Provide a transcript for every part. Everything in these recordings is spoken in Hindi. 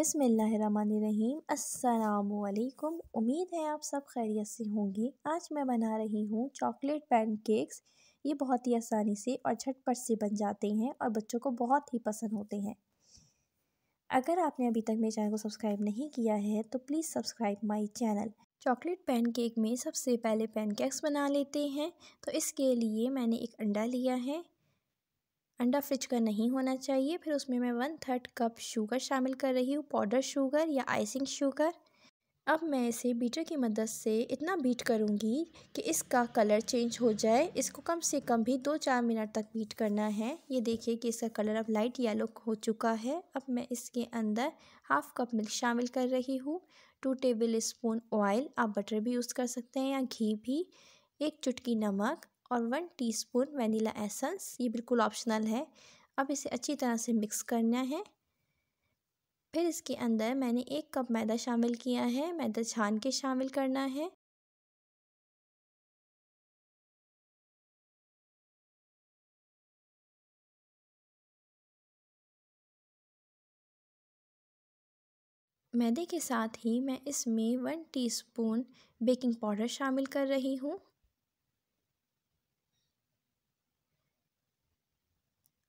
बिसमीम् अल्लाम उम्मीद है आप सब खैरियत से होंगी आज मैं बना रही हूँ चॉकलेट पैनकेक्स ये बहुत ही आसानी से और झटपट से बन जाते हैं और बच्चों को बहुत ही पसंद होते हैं अगर आपने अभी तक मेरे चैनल को सब्सक्राइब नहीं किया है तो please subscribe my channel chocolate pancake में सबसे पहले पैनकेक्स बना लेते हैं तो इसके लिए मैंने एक अंडा लिया है अंडा फ्रिज का नहीं होना चाहिए फिर उसमें मैं वन थर्ड कप शुगर शामिल कर रही हूँ पाउडर शुगर या आइसिंग शुगर अब मैं इसे बीटर की मदद से इतना बीट करूँगी कि इसका कलर चेंज हो जाए इसको कम से कम भी दो चार मिनट तक बीट करना है ये देखिए कि इसका कलर अब लाइट येलो हो चुका है अब मैं इसके अंदर हाफ़ कप मिल्क शामिल कर रही हूँ टू टेबल स्पून ऑयल आप बटर भी यूज़ कर सकते हैं या घी भी एक चुटकी नमक और वन टीस्पून वनीला एसेंस ये बिल्कुल ऑप्शनल है अब इसे अच्छी तरह से मिक्स करना है फिर इसके अंदर मैंने एक कप मैदा शामिल किया है मैदा छान के शामिल करना है मैदे के साथ ही मैं इसमें वन टीस्पून बेकिंग पाउडर शामिल कर रही हूँ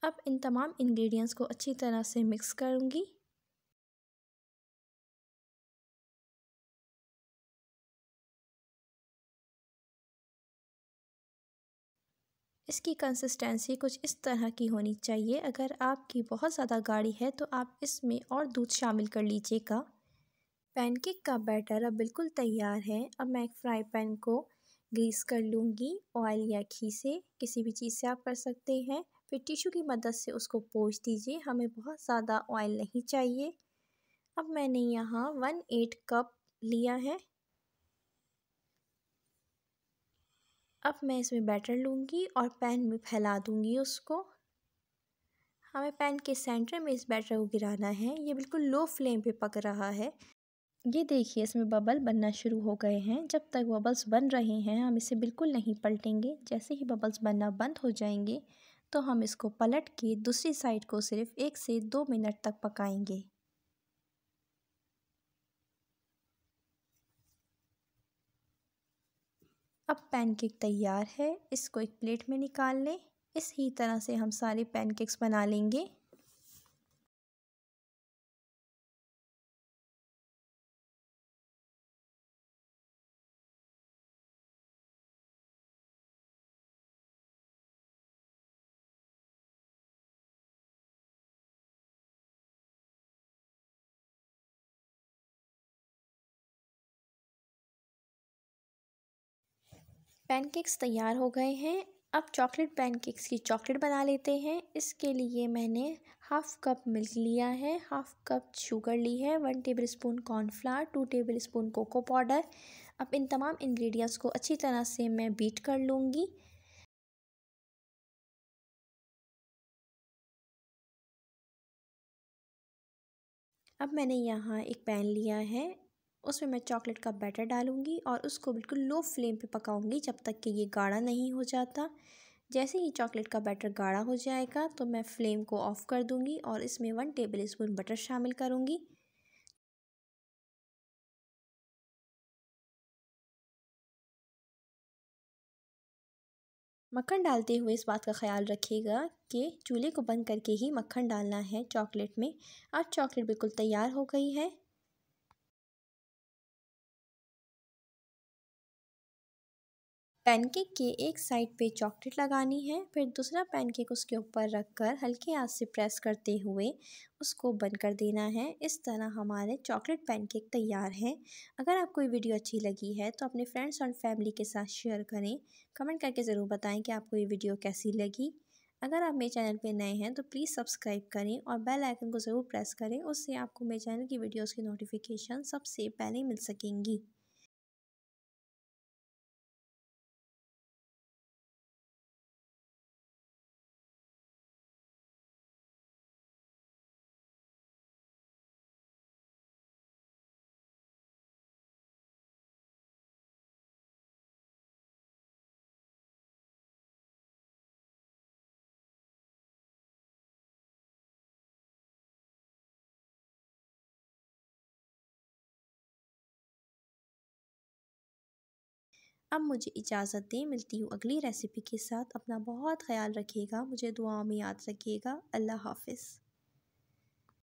अब इन तमाम इंग्रेडिएंट्स को अच्छी तरह से मिक्स करूँगी इसकी कंसिस्टेंसी कुछ इस तरह की होनी चाहिए अगर आपकी बहुत ज़्यादा गाढ़ी है तो आप इसमें और दूध शामिल कर लीजिएगा पैनकेक का बैटर अब बिल्कुल तैयार है अब मैं एक फ्राई पैन को ग्रीस कर लूँगी ऑयल या घी से किसी भी चीज़ से आप कर सकते हैं फिर टिशू की मदद से उसको पोछ दीजिए हमें बहुत ज़्यादा ऑयल नहीं चाहिए अब मैंने यहाँ वन एट कप लिया है अब मैं इसमें बैटर लूँगी और पैन में फैला दूँगी उसको हमें पैन के सेंटर में इस बैटर को गिराना है ये बिल्कुल लो फ्लेम पे पक रहा है ये देखिए इसमें बबल बनना शुरू हो गए हैं जब तक बबल्स बन रहे हैं हम इसे बिल्कुल नहीं पलटेंगे जैसे ही बबल्स बनना बंद हो जाएंगे तो हम इसको पलट के दूसरी साइड को सिर्फ एक से दो मिनट तक पकाएंगे अब पैनकेक तैयार है इसको एक प्लेट में निकाल लें इस ही तरह से हम सारे पैनकेक्स बना लेंगे पैनकेक्स तैयार हो गए हैं अब चॉकलेट पैनकेक्स की चॉकलेट बना लेते हैं इसके लिए मैंने हाफ़ कप मिल्क लिया है हाफ़ कप शुगर ली है one tablespoon cornflour two tablespoon cocoa powder अब इन तमाम इंग्रेडिएंट्स को अच्छी तरह से मैं बीट कर लूँगी अब मैंने यहाँ एक पैन लिया है उसमें मैं चॉकलेट का बैटर डालूँगी और उसको बिल्कुल लो फ्लेम पे पकाऊंगी जब तक कि ये गाढ़ा नहीं हो जाता जैसे ही चॉकलेट का बैटर गाढ़ा हो जाएगा तो मैं फ्लेम को ऑफ़ कर दूँगी और इसमें वन टेबल स्पून बटर शामिल करूँगी मक्खन डालते हुए इस बात का ख्याल रखिएगा कि चूल्हे को बंद करके ही मक्खन डालना है चॉकलेट में अब चॉकलेट बिल्कुल तैयार हो गई है पैनकेक के एक साइड पे चॉकलेट लगानी है फिर दूसरा पैनकेक उसके ऊपर रखकर हल्के हाथ से प्रेस करते हुए उसको बंद कर देना है इस तरह हमारे चॉकलेट पैनकेक तैयार हैं अगर आपको ये वीडियो अच्छी लगी है तो अपने फ्रेंड्स और फैमिली के साथ शेयर करें कमेंट करके ज़रूर बताएं कि आपको ये वीडियो कैसी लगी अगर आप मेरे चैनल पर नए हैं तो प्लीज़ सब्सक्राइब करें और बेल आइकन को ज़रूर प्रेस करें उससे आपको मेरे चैनल की वीडियोज़ की नोटिफिकेशन सबसे पहले मिल सकेंगी अब मुझे इजाज़त दें मिलती हूँ अगली रेसिपी के साथ अपना बहुत ख्याल रखिएगा मुझे दुआ में याद रखिएगा अल्लाह हाफ़िज़